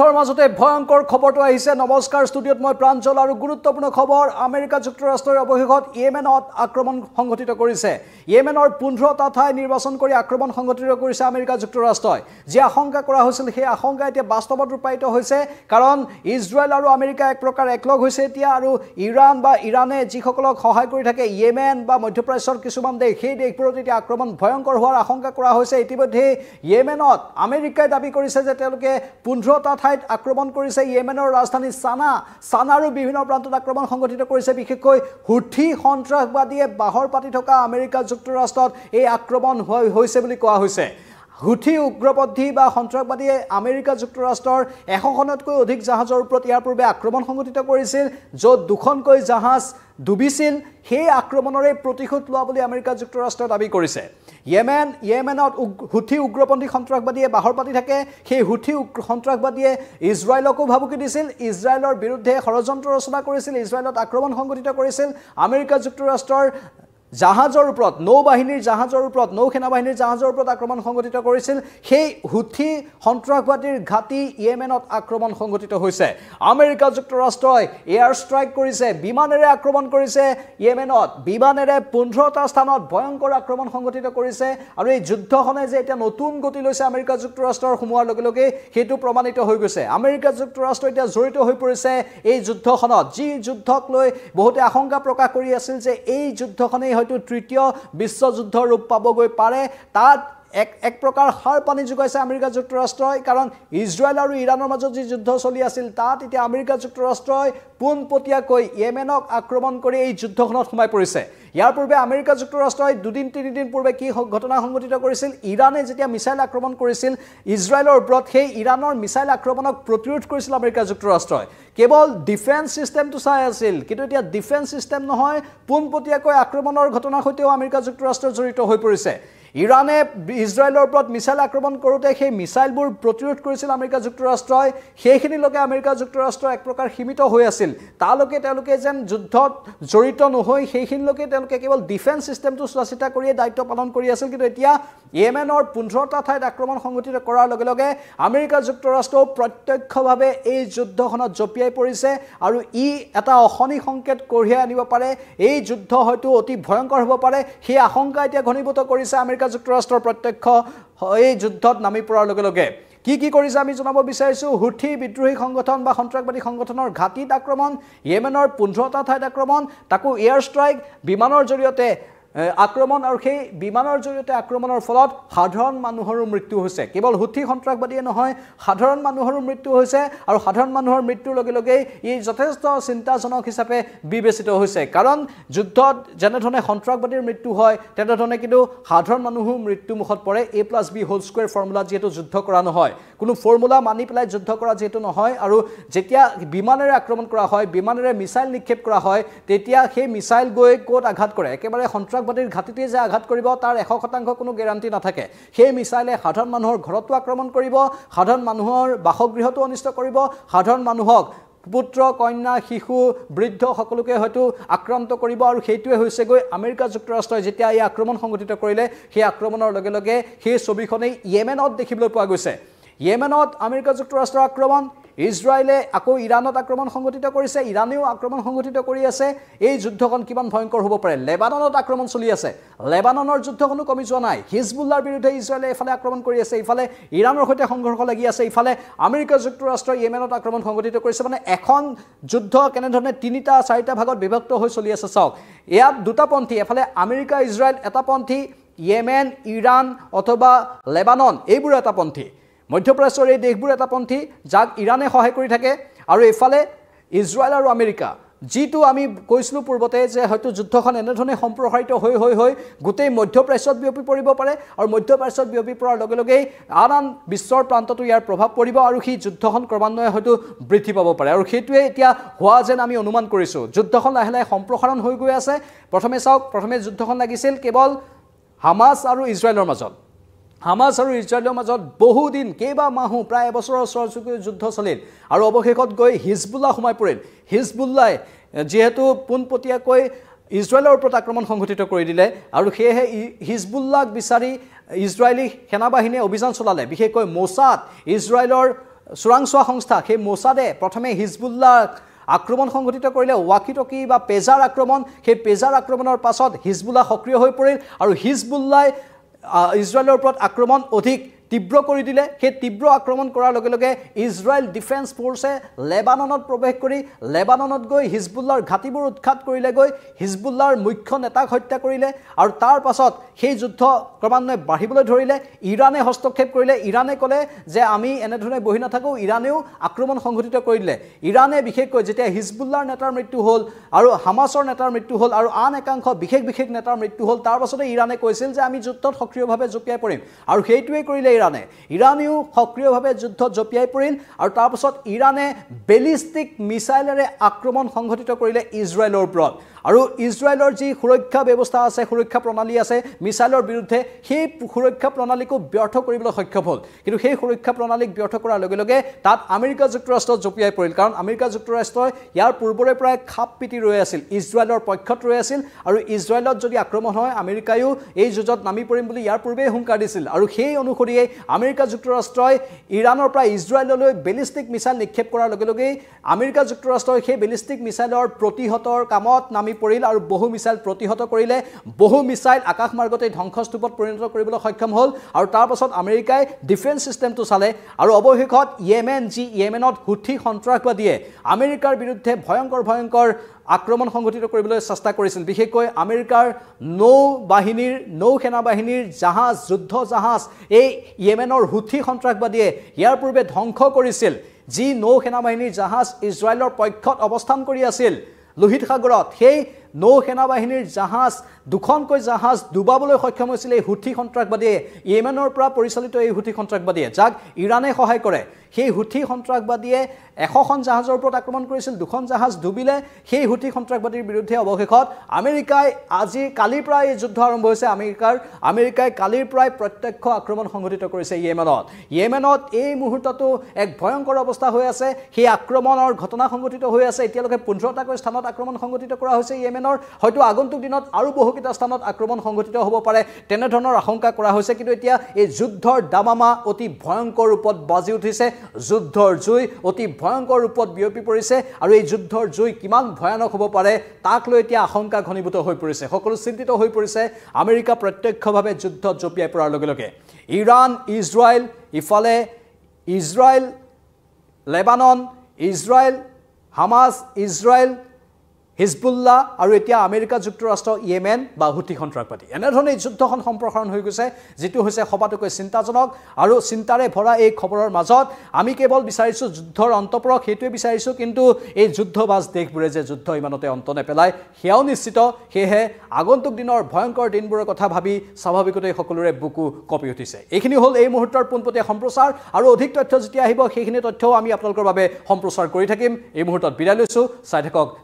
যুদ্ধৰ মাজতে ভয়ংকৰ খবৰটো আহিছে নমস্কাৰ ষ্টুডিঅ'ত মই প্ৰাঞ্জল আৰু গুৰুত্বপূৰ্ণ খবৰ আমেৰিকা যুক্তৰাষ্ট্ৰৰ অৱশেষত ইয়েমেনত আক্ৰমণ সংঘটিত কৰিছে ইয়েমেনৰ পোন্ধৰটা ঠাই নিৰ্বাচন কৰি আক্ৰমণ সংঘটিত কৰিছে আমেৰিকা যুক্তৰাষ্ট্ৰই যি আশংকা কৰা হৈছিল সেই আশংকা এতিয়া বাস্তৱত ৰূপায়িত হৈছে কাৰণ ইজৰাইল আৰু আমেৰিকা এক প্ৰকাৰ একলগ হৈছে এতিয়া আৰু ইৰাণ বা ইৰাণে যিসকলক সহায় কৰি থাকে ইয়েমেন বা মধ্যপ্ৰাচ্যৰ কিছুমান দেশ সেই দেশবোৰত এতিয়া আক্ৰমণ ভয়ংকৰ হোৱাৰ আশংকা কৰা হৈছে ইতিমধ্যেই ইয়েমেনত আমেৰিকাই দাবী কৰিছে যে তেওঁলোকে পোন্ধৰটা ঠাই ঠাইত আক্ৰমণ কৰিছে ইয়েমেনৰ ৰাজধানী চানা চানাৰো বিভিন্ন প্ৰান্তত আক্ৰমণ সংঘটিত কৰিছে বিশেষকৈ হুঠি সন্ত্ৰাসবাদীয়ে বাহৰ পাতি থকা আমেৰিকা যুক্তৰাষ্ট্ৰত এই আক্ৰমণ হৈছে বুলি কোৱা হৈছে হুঠি উগ্ৰপন্থী বা সন্ত্ৰাসবাদীয়ে আমেৰিকা যুক্তৰাষ্ট্ৰৰ এশখনতকৈ অধিক জাহাজৰ ওপৰত ইয়াৰ পূৰ্বে আক্ৰমণ সংঘটিত কৰিছিল য'ত দুখনকৈ জাহাজ ডুবিছিল সেই আক্ৰমণৰে প্ৰতিশোধ লোৱা বুলি আমেৰিকা যুক্তৰাষ্ট্ৰই দাবী কৰিছে য়েমেন য়েমেনত উগ সুঠি উগ্ৰপন্থী সন্ত্ৰাসবাদীয়ে বাহৰ পাতি থাকে সেই সুঠি সন্ত্ৰাসবাদীয়ে ইজৰাইলকো ভাবুকি দিছিল ইজৰাইলৰ বিৰুদ্ধে ষড়যন্ত্ৰ ৰচনা কৰিছিল ইজৰাইলত আক্ৰমণ সংঘটিত কৰিছিল আমেৰিকা যুক্তৰাষ্ট্ৰৰ জাহাজৰ ওপৰত নৌ বাহিনীৰ জাহাজৰ ওপৰত নৌ সেনা বাহিনীৰ জাহাজৰ ওপৰত আক্ৰমণ সংঘটিত কৰিছিল সেই হুথি সন্ত্ৰাসবাদীৰ ঘাটি ইয়েমেনত আক্ৰমণ সংঘটিত হৈছে আমেৰিকা যুক্তৰাষ্ট্ৰই এয়াৰ ষ্ট্ৰাইক কৰিছে বিমানেৰে আক্ৰমণ কৰিছে ইয়েমেনত বিমানেৰে পোন্ধৰটা স্থানত ভয়ংকৰ আক্ৰমণ সংঘটিত কৰিছে আৰু এই যুদ্ধখনে যে এতিয়া নতুন গতি লৈছে আমেৰিকা যুক্তৰাষ্ট্ৰৰ সোমোৱাৰ লগে লগে সেইটো প্ৰমাণিত হৈ গৈছে আমেৰিকা যুক্তৰাষ্ট্ৰ এতিয়া জড়িত হৈ পৰিছে এই যুদ্ধখনত যি যুদ্ধক লৈ বহুতে আশংকা প্ৰকাশ কৰি আছিল যে এই যুদ্ধখনেই হয়তো তৃতীয় বিশ্বযুদ্ধ ৰূপ পাবগৈ পাৰে তাত এক এক প্ৰকাৰ সাৰ পানী যোগাইছে আমেৰিকা যুক্তৰাষ্ট্ৰই কাৰণ ইজৰাইল আৰু ইৰাণৰ মাজত যি যুদ্ধ চলি আছিল তাত এতিয়া আমেৰিকা যুক্তৰাষ্ট্ৰই পোনপটীয়াকৈ য়েমেনক আক্ৰমণ কৰি এই যুদ্ধখনত সোমাই পৰিছে ইয়াৰ পূৰ্বে আমেৰিকা যুক্তৰাষ্ট্ৰই দুদিন তিনিদিন পূৰ্বে কি ঘটনা সংঘটিত কৰিছিল ইৰাণে যেতিয়া মিছাইল আক্ৰমণ কৰিছিল ইজৰাইলৰ ওপৰত সেই ইৰাণৰ মিছাইল আক্ৰমণক প্ৰতিৰোধ কৰিছিল আমেৰিকা যুক্তৰাষ্ট্ৰই কেৱল ডিফেন্স ছিষ্টেমটো চাই আছিল কিন্তু এতিয়া ডিফেন্স ছিষ্টেম নহয় পোনপটীয়াকৈ আক্ৰমণৰ ঘটনাৰ সৈতেও আমেৰিকা যুক্তৰাষ্ট্ৰ জড়িত হৈ পৰিছে ইৰাণে ইজৰাইলৰ ওপৰত মিছাইল আক্ৰমণ কৰোঁতে সেই মিছাইলবোৰ প্ৰতিৰোধ কৰিছিল আমেৰিকা যুক্তৰাষ্ট্ৰই সেইখিনিলৈকে আমেৰিকা যুক্তৰাষ্ট্ৰ এক প্ৰকাৰ সীমিত হৈ আছিল তালৈকে তেওঁলোকে যেন যুদ্ধত জড়িত নহৈ সেইখিনিলৈকে তেওঁলোকে কেৱল ডিফেন্স ছিষ্টেমটো চোৱা চিতা কৰিয়ে দায়িত্ব পালন কৰি আছিল কিন্তু এতিয়া ইয়েম পোন্ধৰটা ঠাইত আক্ৰমণ সংঘটিত কৰাৰ লগে লগে আমেৰিকা যুক্তৰাষ্ট্ৰও প্ৰত্যক্ষভাৱে এই যুদ্ধখনত জঁপিয়াই পৰিছে আৰু ই এটা অশনি সংকেত কঢ়িয়াই আনিব পাৰে এই যুদ্ধ হয়তো অতি ভয়ংকৰ হ'ব পাৰে সেই আশংকা এতিয়া ঘনীভূত কৰিছে আমেৰিকা আমেৰিকা যুক্তৰাষ্ট্ৰৰ প্ৰত্যক্ষ এই যুদ্ধত নামি পৰাৰ লগে লগে কি কি কৰিছে আমি জনাব বিচাৰ হুঠি বিদ্ৰোহী সংগঠন বা সন্ত্ৰাসবাদী সংগঠনৰ ঘাটিত আক্ৰমণ য়েমেনৰ পোন্ধৰটা ঠাইত আক্ৰমণ তাকো এয়াৰ ষ্ট্ৰাইক বিমানৰ জৰিয়তে আক্ৰমণ আৰু সেই বিমানৰ জৰিয়তে আক্ৰমণৰ ফলত সাধাৰণ মানুহৰো মৃত্যু হৈছে কেৱল সুঠি সন্ত্ৰাসবাদীয়ে নহয় সাধাৰণ মানুহৰো মৃত্যু হৈছে আৰু সাধাৰণ মানুহৰ মৃত্যুৰ লগে লগেই ই যথেষ্ট চিন্তাজনক হিচাপে বিবেচিত হৈছে কাৰণ যুদ্ধত যেনেধৰণে সন্ত্ৰাসবাদীৰ মৃত্যু হয় তেনেধৰণে কিন্তু সাধাৰণ মানুহো মৃত্যুমুখত পৰে A plus B whole square ফৰ্মুলাত যিহেতু যুদ্ধ কৰা নহয় কোনো ফৰ্মুলা মানি পেলাই যুদ্ধ কৰা যিহেতু নহয় আৰু যেতিয়া বিমানেৰে আক্ৰমণ কৰা হয় বিমানেৰে মিছাইল নিক্ষেপ কৰা হয় তেতিয়া সেই মিছাইল গৈ ক'ত আঘাত কৰে একেবাৰে সন্ত্ৰাস আতংকবাদীৰ ঘাটিতেই যে আঘাত কৰিব তাৰ এশ শতাংশ কোনো গেৰাণ্টি নাথাকে সেই মিছাইলে সাধাৰণ মানুহৰ ঘৰতো আক্ৰমণ কৰিব সাধাৰণ মানুহৰ বাসগৃহতো অনিষ্ট কৰিব সাধাৰণ মানুহক পুত্ৰ কন্যা শিশু বৃদ্ধ সকলোকে হয়তো আক্ৰান্ত কৰিব আৰু সেইটোৱে হৈছেগৈ আমেৰিকা যুক্তৰাষ্ট্ৰই যেতিয়া এই আক্ৰমণ সংঘটিত কৰিলে সেই আক্ৰমণৰ লগে লগে সেই ছবিখনেই য়েমেনত দেখিবলৈ পোৱা গৈছে য়েমেনত আমেৰিকা যুক্তৰাষ্ট্ৰৰ আক্ৰমণ ইজৰাইলে আকৌ ইৰাণত আক্ৰমণ সংঘটিত কৰিছে ইৰাণেও আক্ৰমণ সংঘটিত কৰি আছে এই যুদ্ধখন কিমান ভয়ংকৰ হ'ব পাৰে লেবাননত আক্ৰমণ চলি আছে লেবাননৰ যুদ্ধখনো কমি যোৱা নাই হিজবুল্লাৰ বিৰুদ্ধে ইজৰাইলে এইফালে আক্ৰমণ কৰি আছে ইফালে ইৰাণৰ সৈতে সংঘৰ্ষ লাগি আছে ইফালে আমেৰিকা যুক্তৰাষ্ট্ৰই ইয়েমেনত আক্ৰমণ সংঘটিত কৰিছে মানে এখন যুদ্ধ কেনেধৰণে তিনিটা চাৰিটা ভাগত বিভক্ত হৈ চলি আছে চাওক ইয়াত দুটা পন্থী এফালে আমেৰিকা ইজৰাইল এটা পন্থী য়েমেন ইৰাণ অথবা লেবানন এইবোৰ এটা পন্থী মধ্যপ্ৰাচ্যৰ এই দেশবোৰ এটা পন্থী যাক ইৰাণে সহায় কৰি থাকে আৰু এইফালে ইজৰাইল আৰু আমেৰিকা যিটো আমি কৈছিলোঁ পূৰ্বতে যে হয়তো যুদ্ধখন এনেধৰণে সম্প্ৰসাৰিত হৈ হৈ হৈ গোটেই মধ্যপ্ৰাচ্যত বিয়পি পৰিব পাৰে আৰু মধ্যপ্ৰাচ্যত বিয়পি পৰাৰ লগে লগেই আন আন বিশ্বৰ প্ৰান্ততো ইয়াৰ প্ৰভাৱ পৰিব আৰু সেই যুদ্ধখন ক্ৰমান্বয়ে হয়তো বৃদ্ধি পাব পাৰে আৰু সেইটোৱে এতিয়া হোৱা যেন আমি অনুমান কৰিছোঁ যুদ্ধখন লাহে লাহে সম্প্ৰসাৰণ হৈ গৈ আছে প্ৰথমে চাওক প্ৰথমে যুদ্ধখন লাগিছিল কেৱল হামাছ আৰু ইজৰাইলৰ মাজত হামাছ আৰু ইজৰাইলৰ মাজত বহুদিন কেইবামাহো প্ৰায় এবছৰৰ ওচৰ চুবুৰীয়া যুদ্ধ চলিল আৰু অৱশেষত গৈ হিজবুল্লা সোমাই পৰিল হিজবুল্লাই যিহেতু পোনপটীয়াকৈ ইজৰাইলৰ ওপৰত আক্ৰমণ সংঘটিত কৰি দিলে আৰু সেয়েহে হিজবুল্লাক বিচাৰি ইজৰাইলী সেনাবাহিনীয়ে অভিযান চলালে বিশেষকৈ মোচাদ ইজৰাইলৰ চোৰাংচোৱা সংস্থা সেই মোচাদে প্ৰথমে হিজবুল্লাক আক্ৰমণ সংঘটিত কৰিলে ৱাকি টকি বা পেজাৰ আক্ৰমণ সেই পেজাৰ আক্ৰমণৰ পাছত হিজবুল্লা সক্ৰিয় হৈ পৰিল আৰু হিজবুল্লাই ইজৰাইলৰ ওপৰত আক্ৰমণ অধিক তীব্ৰ কৰি দিলে সেই তীব্ৰ আক্ৰমণ কৰাৰ লগে লগে ইজৰাইল ডিফেন্স ফ'ৰ্চে লেবাননত প্ৰৱেশ কৰি লেবাননত গৈ হিজবুল্লাৰ ঘাটিবোৰ উৎখাত কৰিলে গৈ হিজবুল্লাৰ মুখ্য নেতাক হত্যা কৰিলে আৰু তাৰ পাছত সেই যুদ্ধ ক্ৰমান্বয়ে বাঢ়িবলৈ ধৰিলে ইৰাণে হস্তক্ষেপ কৰিলে ইৰাণে ক'লে যে আমি এনেধৰণে বহি নাথাকোঁ ইৰাণেও আক্ৰমণ সংঘটিত কৰি দিলে ইৰাণে বিশেষকৈ যেতিয়া হিজবুল্লাৰ নেতাৰ মৃত্যু হ'ল আৰু হামাছৰ নেতাৰ মৃত্যু হ'ল আৰু আন একাংশ বিশেষ বিশেষ নেতাৰ মৃত্যু হ'ল তাৰ পাছতে ইৰাণে কৈছিল যে আমি যুদ্ধত সক্ৰিয়ভাৱে জুকিয়াই পৰিম আৰু সেইটোৱেই কৰিলে ইৰাণে ইৰাণেও সক্ৰিয়ভাৱে যুদ্ধ জঁপিয়াই পৰিল আৰু তাৰপাছত ইৰাণে বেলিষ্টিক মিছাইলেৰে আক্ৰমণ সংঘটিত কৰিলে ইজৰাইলৰ ওপৰত আৰু ইজৰাইলৰ যি সুৰক্ষা ব্যৱস্থা আছে সুৰক্ষা প্ৰণালী আছে মিছাইলৰ বিৰুদ্ধে সেই সুৰক্ষা প্ৰণালীকো ব্যৰ্থ কৰিবলৈ সক্ষম হ'ল কিন্তু সেই সুৰক্ষা প্ৰণালীক ব্যৰ্থ কৰাৰ লগে লগে তাত আমেৰিকা যুক্তৰাষ্ট্ৰ জঁপিয়াই পৰিল কাৰণ আমেৰিকা যুক্তৰাষ্ট্ৰই ইয়াৰ পূৰ্বৰে পৰাই খাপ পিটি ৰৈ আছিল ইজৰাইলৰ পক্ষত ৰৈ আছিল আৰু ইজৰাইলত যদি আক্ৰমণ হয় আমেৰিকায়ো এই যুঁজত নামি পৰিম বুলি ইয়াৰ পূৰ্বেই হুংকাৰ দিছিল আৰু সেই অনুসৰিয়েই আমেৰিকা যুক্তৰাষ্ট্ৰই ইৰাণৰ পৰা ইজৰাইললৈ বেলিষ্টিক মিছাইল নিক্ষেপ কৰাৰ লগে লগেই আমেৰিকা যুক্তৰাষ্ট্ৰই সেই বেলিষ্টিক মিছাইলৰ প্ৰতিহতৰ কামত নামি নামি পৰিল আৰু বহু মিছাইল প্ৰতিহত কৰিলে বহু মিছাইল আকাশমাৰ্গতে ধ্বংসস্তূপত পৰিণত কৰিবলৈ সক্ষম হ'ল আৰু তাৰপাছত আমেৰিকাই ডিফেন্স ছিষ্টেমটো চালে আৰু অৱশেষত ইয়েমেন যি ইয়েমেনত সুঠি সন্ত্ৰাসবাদীয়ে আমেৰিকাৰ বিৰুদ্ধে ভয়ংকৰ ভয়ংকৰ আক্ৰমণ সংঘটিত কৰিবলৈ চেষ্টা কৰিছিল বিশেষকৈ আমেৰিকাৰ নৌ বাহিনীৰ নৌ সেনাবাহিনীৰ জাহাজ যুদ্ধ জাহাজ এই ইয়েমেনৰ সুঠি সন্ত্ৰাসবাদীয়ে ইয়াৰ পূৰ্বে ধ্বংস কৰিছিল যি নৌ সেনাবাহিনীৰ জাহাজ ইজৰাইলৰ পক্ষত অৱস্থান কৰি আছিল লোহিত সাগৰত সেই নৌ সেনা বাহিনীৰ জাহাজ দুখনকৈ জাহাজ ডুবাবলৈ সক্ষম হৈছিলে এই সুঠি সন্ত্ৰাসবাদীয়ে ইয়েমেনৰ পৰা পৰিচালিত এই সুঠি সন্ত্ৰাসবাদীয়ে যাক ইৰাণে সহায় কৰে সেই সুঠী সন্ত্ৰাসবাদীয়ে এশখন জাহাজৰ ওপৰত আক্ৰমণ কৰিছিল দুখন জাহাজ ডুবিলে সেই সুঠী সন্ত্ৰাসবাদীৰ বিৰুদ্ধে অৱশেষত আমেৰিকাই আজি কালিৰ পৰা এই যুদ্ধ আৰম্ভ হৈছে আমেৰিকাৰ আমেৰিকাই কালিৰ পৰাই প্ৰত্যক্ষ আক্ৰমণ সংঘটিত কৰিছে ইয়েমেনত ইয়েমেনত এই মুহূৰ্ততো এক ভয়ংকৰ অৱস্থা হৈ আছে সেই আক্ৰমণৰ ঘটনা সংঘটিত হৈ আছে এতিয়ালৈকে পোন্ধৰটাকৈ স্থানত আক্ৰমণ সংঘটিত কৰা হৈছে ইয়েমেনৰ হয়তো আগন্তুক দিনত আৰু বহুকেইটা স্থানত আক্ৰমণ সংঘটিত হ'ব পাৰে তেনেধৰণৰ আশংকা কৰা হৈছে কিন্তু এতিয়া এই যুদ্ধৰ দামামা অতি ভয়ংকৰ ৰূপত বাজি উঠিছে যুদ্ধৰ জুই অতি ভয়ংকৰ ৰূপত বিয়পি পৰিছে আৰু এই যুদ্ধৰ জুই কিমান ভয়ানক হ'ব পাৰে তাক লৈ এতিয়া আশংকা ঘনীভূত হৈ পৰিছে সকলো চিন্তিত হৈ পৰিছে আমেৰিকা প্ৰত্যক্ষভাৱে যুদ্ধত জঁপিয়াই পৰাৰ লগে লগে ইৰাণ ইজৰাইল ইফালে Israel Lebanon Israel Hamas Israel Hezbollah আৰু এতিয়া আমেৰিকা যুক্তৰাষ্ট্ৰ এন বা হুটি সন্ত্ৰাসবাদী এনেধৰণে এই যুদ্ধখন সম্প্ৰসাৰণ হৈ গৈছে যিটো হৈছে সবাতোকৈ চিন্তাজনক আৰু চিন্তাৰে ভৰা এই খবৰৰ মাজত আমি কেৱল বিচাৰিছোঁ যুদ্ধৰ অন্ত পৰক সেইটোৱে বিচাৰিছোঁ কিন্তু এই যুদ্ধ যুদ্ধবাজ দেশবোৰে যে যুদ্ধ ইমানতে অন্ত নেপেলায় সেয়াও নিশ্চিত সেয়েহে আগন্তুক দিনৰ ভয়ংকৰ দিনবোৰৰ কথা ভাবি স্বাভাৱিকতে সকলোৰে বুকু কঁপি উঠিছে এইখিনি হ'ল এই মুহূৰ্তৰ পোনপটীয়া সম্প্ৰচাৰ আৰু অধিক তথ্য যেতিয়া আহিব সেইখিনি তথ্যও আমি আপোনালোকৰ বাবে সম্প্ৰচাৰ কৰি থাকিম এই মুহূৰ্তত বিদায় লৈছোঁ চাই থাকক